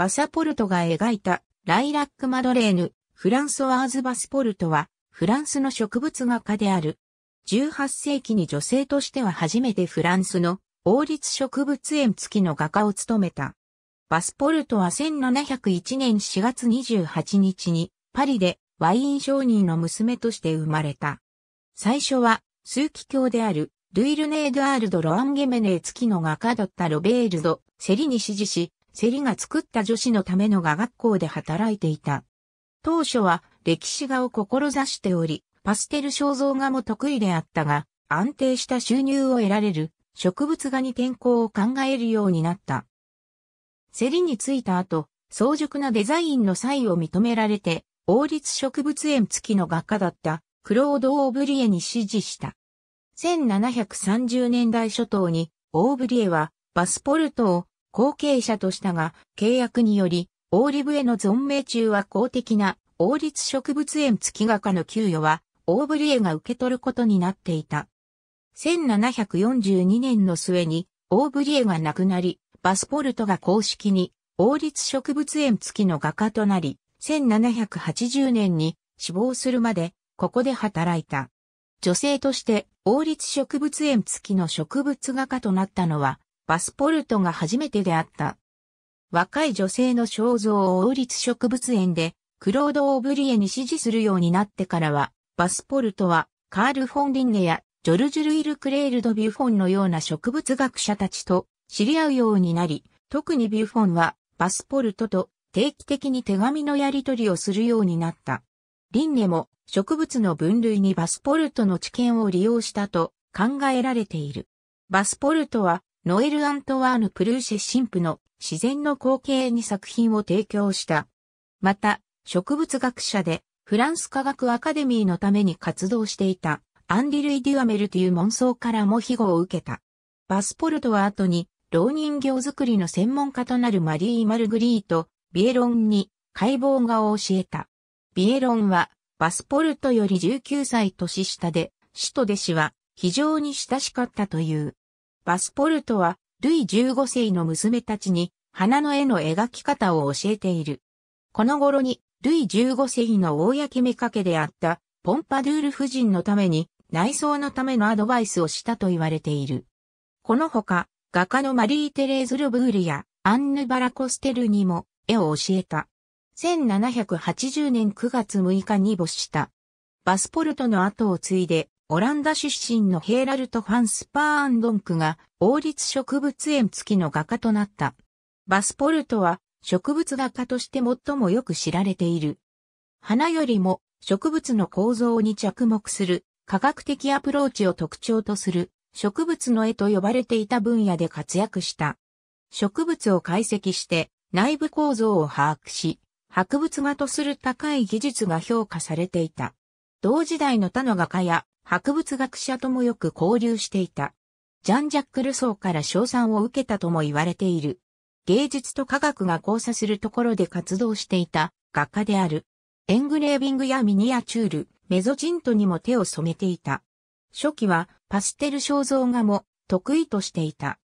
バサポルトが描いたライラックマドレーヌ、フランソワーズ・バスポルトは、フランスの植物画家である。18世紀に女性としては初めてフランスの王立植物園付きの画家を務めた。バスポルトは1701年4月28日にパリでワイン商人の娘として生まれた。最初は数奇教であるルイルネード・アールド・ロアンゲメネー付きの画家だったロベールド・セリに指示し、セリが作った女子のための画学校で働いていた。当初は歴史画を志しており、パステル肖像画も得意であったが、安定した収入を得られる植物画に転向を考えるようになった。セリについた後、早熟なデザインの才を認められて、王立植物園付きの画家だったクロード・オーブリエに指示した。1730年代初頭に、オーブリエはバスポルトを後継者としたが、契約により、オーリブへの存命中は公的な王立植物園月画家の給与は、オーブリエが受け取ることになっていた。1742年の末に、オーブリエが亡くなり、バスポルトが公式に、王立植物園付きの画家となり、1780年に死亡するまで、ここで働いた。女性として、王立植物園付きの植物画家となったのは、パスポルトが初めてであった。若い女性の肖像を王立植物園で、クロード・オブリエに支持するようになってからは、パスポルトは、カール・フォン・リンネや、ジョルジュ・ルイル・クレール・ド・ビュフォンのような植物学者たちと知り合うようになり、特にビュフォンは、パスポルトと定期的に手紙のやり取りをするようになった。リンネも植物の分類にバスポルトの知見を利用したと考えられている。バスポルトはノエル・アントワーヌ・プルーシェ神父の自然の光景に作品を提供した。また、植物学者でフランス科学アカデミーのために活動していたアンディ・ルイ・デュアメルという妄想からも庇護を受けた。バスポルトは後に、老人形作りの専門家となるマリー・マルグリート、ビエロンに解剖画を教えた。ビエロンは、バスポルトより19歳年下で、死と弟子は非常に親しかったという。バスポルトは、ルイ15世の娘たちに、花の絵の描き方を教えている。この頃に、ルイ15世の公めかけであった、ポンパドゥール夫人のために、内装のためのアドバイスをしたと言われている。このほか、画家のマリー・テレーズ・ルブールや、アンヌ・バラ・コステルにも、絵を教えた。1780年9月6日に没した。バスポルトの後を継いで、オランダ出身のヘーラルト・ファンスパーンドンクが王立植物園付きの画家となった。バスポルトは植物画家として最もよく知られている。花よりも植物の構造に着目する科学的アプローチを特徴とする植物の絵と呼ばれていた分野で活躍した。植物を解析して内部構造を把握し、博物画とする高い技術が評価されていた。同時代の他の画家や博物学者ともよく交流していた。ジャン・ジャック・ルソーから賞賛を受けたとも言われている。芸術と科学が交差するところで活動していた画家である。エングレービングやミニアチュール、メゾジントにも手を染めていた。初期はパステル肖像画も得意としていた。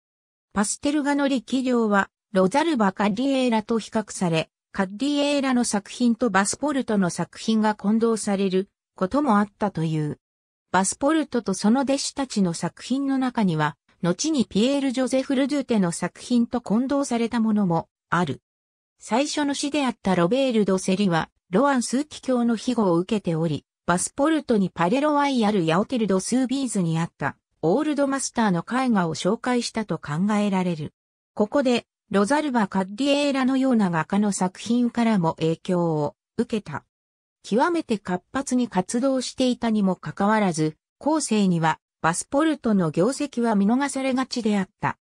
パステル画の力量はロザルバ・カッィエーラと比較され、カッディエーラの作品とバスポルトの作品が混同されることもあったという。バスポルトとその弟子たちの作品の中には、後にピエール・ジョゼフ・ルドゥテの作品と混同されたものもある。最初の詩であったロベール・ド・セリは、ロアンスー機教の庇護を受けており、バスポルトにパレロワイヤル・ヤオテル・ド・スービーズにあったオールドマスターの絵画を紹介したと考えられる。ここで、ロザルバ・カッディエーラのような画家の作品からも影響を受けた。極めて活発に活動していたにもかかわらず、後世にはバスポルトの業績は見逃されがちであった。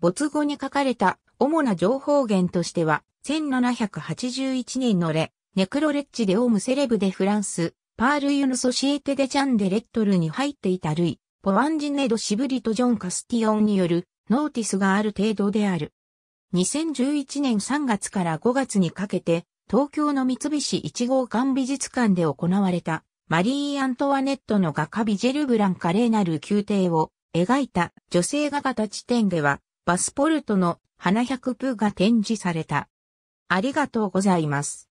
没後に書かれた主な情報源としては、1781年のレ、ネクロレッジでオウムセレブでフランス、パールユヌソシエテデジャンデレットルに入っていたルイ、ポワンジネド・シブリとジョン・カスティオンによるノーティスがある程度である。2011年3月から5月にかけて、東京の三菱一号館美術館で行われた、マリー・アントワネットの画家ビジェルブラン華麗なる宮廷を描いた女性画家たち展では、バスポルトの花百部が展示された。ありがとうございます。